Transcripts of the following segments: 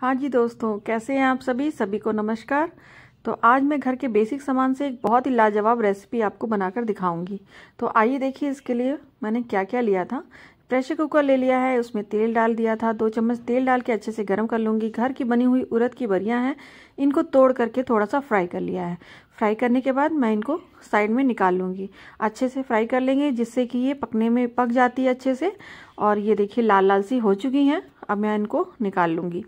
हाँ जी दोस्तों कैसे हैं आप सभी सभी को नमस्कार तो आज मैं घर के बेसिक सामान से एक बहुत ही लाजवाब रेसिपी आपको बनाकर दिखाऊंगी तो आइए देखिए इसके लिए मैंने क्या क्या लिया था प्रेशर कुकर ले लिया है उसमें तेल डाल दिया था दो चम्मच तेल डाल के अच्छे से गर्म कर लूंगी घर की बनी हुई उड़द की बरियां हैं इनको तोड़ करके थोड़ा सा फ्राई कर लिया है फ्राई करने के बाद मैं इनको साइड में निकाल लूँगी अच्छे से फ्राई कर लेंगे जिससे कि ये पकने में पक जाती है अच्छे से और ये देखिए लाल लाल सी हो चुकी हैं अब मैं इनको निकाल लूँगी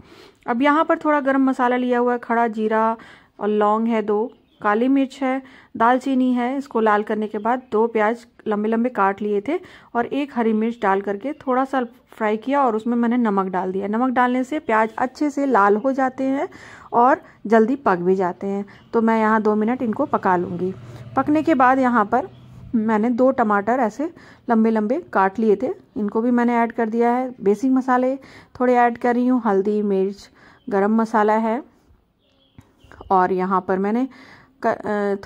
अब यहाँ पर थोड़ा गर्म मसाला लिया हुआ है खड़ा जीरा और लौंग है दो काली मिर्च है दालचीनी है इसको लाल करने के बाद दो प्याज लंबे लंबे काट लिए थे और एक हरी मिर्च डाल करके थोड़ा सा फ्राई किया और उसमें मैंने नमक डाल दिया नमक डालने से प्याज अच्छे से लाल हो जाते हैं और जल्दी पक भी जाते हैं तो मैं यहाँ दो मिनट इनको पका लूँगी पकने के बाद यहाँ पर मैंने दो टमाटर ऐसे लंबे लंबे काट लिए थे इनको भी मैंने ऐड कर दिया है बेसिक मसाले थोड़े ऐड कर रही हूँ हल्दी मिर्च गरम मसाला है और यहाँ पर मैंने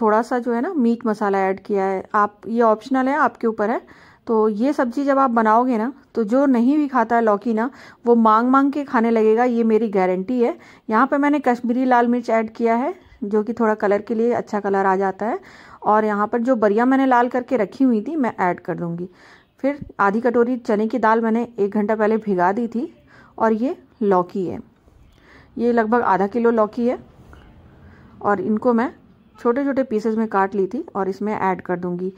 थोड़ा सा जो है ना मीट मसाला ऐड किया है आप ये ऑप्शनल है आपके ऊपर है तो ये सब्जी जब आप बनाओगे ना तो जो नहीं भी खाता है लौकी ना वो मांग मांग के खाने लगेगा ये मेरी गारंटी है यहाँ पे मैंने कश्मीरी लाल मिर्च ऐड किया है जो कि थोड़ा कलर के लिए अच्छा कलर आ जाता है और यहाँ पर जो बरिया मैंने लाल करके रखी हुई थी मैं ऐड कर दूँगी फिर आधी कटोरी चने की दाल मैंने एक घंटा पहले भिगा दी थी और ये लौकी है ये लगभग आधा किलो लौकी है और इनको मैं छोटे छोटे पीसेस में काट ली थी और इसमें ऐड कर दूंगी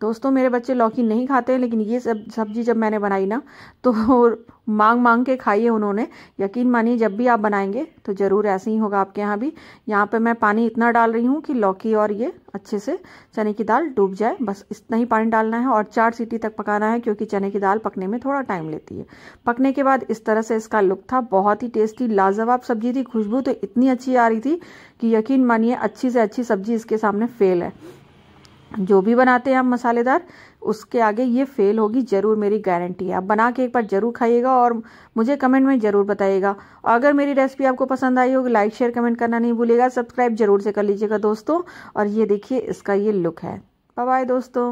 दोस्तों मेरे बच्चे लौकी नहीं खाते हैं लेकिन ये सब सब्जी जब मैंने बनाई ना तो मांग मांग के खाई है उन्होंने यकीन मानिए जब भी आप बनाएंगे तो ज़रूर ऐसे ही होगा आपके यहाँ भी यहाँ पे मैं पानी इतना डाल रही हूँ कि लौकी और ये अच्छे से चने की दाल डूब जाए बस इतना ही पानी डालना है और चार सीटी तक पकाना है क्योंकि चने की दाल पकने में थोड़ा टाइम लेती है पकने के बाद इस तरह से इसका लुक था बहुत ही टेस्टी लाजवाब सब्जी थी खुशबू तो इतनी अच्छी आ रही थी कि यकीन मानिए अच्छी से अच्छी सब्जी इसके सामने फेल है जो भी बनाते हैं आप मसालेदार उसके आगे ये फेल होगी ज़रूर मेरी गारंटी है आप बना के एक बार ज़रूर खाइएगा और मुझे कमेंट में ज़रूर बताइएगा और अगर मेरी रेसिपी आपको पसंद आई होगी लाइक शेयर कमेंट करना नहीं भूलेगा सब्सक्राइब जरूर से कर लीजिएगा दोस्तों और ये देखिए इसका ये लुक है बाय दोस्तों